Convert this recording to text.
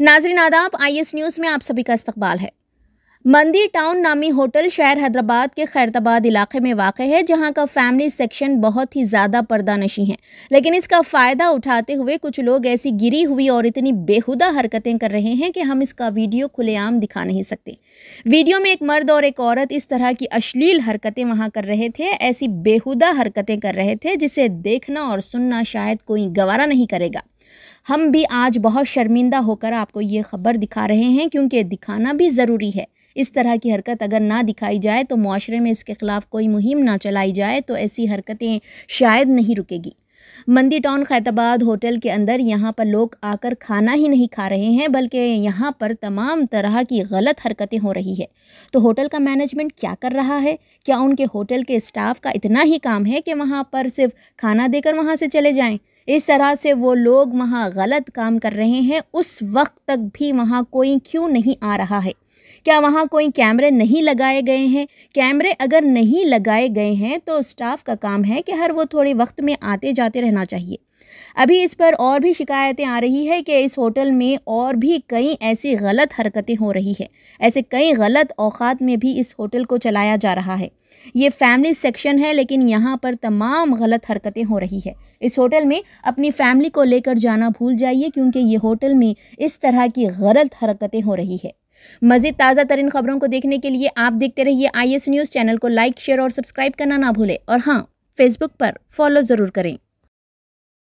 नाजरीन आदाब I S news में आप सभी का इस्तबाल है मंदी टाउन नामी होटल शहर हैदराबाद के खैरताबाद इलाके में वाक़ है जहां का फैमिली सेक्शन बहुत ही ज़्यादा पर्दा नशी है लेकिन इसका फ़ायदा उठाते हुए कुछ लोग ऐसी गिरी हुई और इतनी बेहुदा हरकतें कर रहे हैं कि हम इसका वीडियो खुलेआम दिखा नहीं सकते वीडियो में एक मर्द और एक औरत इस तरह की अश्लील हरकतें वहाँ कर रहे थे ऐसी बेहुदा हरकतें कर रहे थे जिसे देखना और सुनना शायद कोई गवारा नहीं करेगा हम भी आज बहुत शर्मिंदा होकर आपको ये खबर दिखा रहे हैं क्योंकि दिखाना भी ज़रूरी है इस तरह की हरकत अगर ना दिखाई जाए तो माशरे में इसके ख़िलाफ़ कोई मुहिम ना चलाई जाए तो ऐसी हरकतें शायद नहीं रुकेगी मंदी टाउन खैताबाद होटल के अंदर यहाँ पर लोग आकर खाना ही नहीं खा रहे हैं बल्कि यहाँ पर तमाम तरह की गलत हरकतें हो रही है तो होटल का मैनेजमेंट क्या कर रहा है क्या उनके होटल के स्टाफ का इतना ही काम है कि वहाँ पर सिर्फ खाना देकर वहाँ से चले जाएँ इस तरह से वो लोग वहाँ गलत काम कर रहे हैं उस वक्त तक भी वहाँ कोई क्यों नहीं आ रहा है क्या वहाँ कोई कैमरे नहीं लगाए गए हैं कैमरे अगर नहीं लगाए गए हैं तो स्टाफ का काम है कि हर वो थोड़े वक्त में आते जाते रहना चाहिए अभी इस पर और भी शिकायतें आ रही है कि इस होटल में और भी कई ऐसी गलत हरकतें हो रही है ऐसे कई गलत औकात में भी इस होटल को चलाया जा रहा है ये फैमिली सेक्शन है लेकिन यहाँ पर तमाम गलत हरकतें हो रही है इस होटल में अपनी फैमिली को लेकर जाना भूल जाइए क्योंकि ये होटल में इस तरह की गलत हरकतें हो रही है मजीद ताज़ा तरीन खबरों को देखने के लिए आप देखते रहिए आई न्यूज़ चैनल को लाइक शेयर और सब्सक्राइब करना ना भूलें और हाँ फेसबुक पर फॉलो ज़रूर करें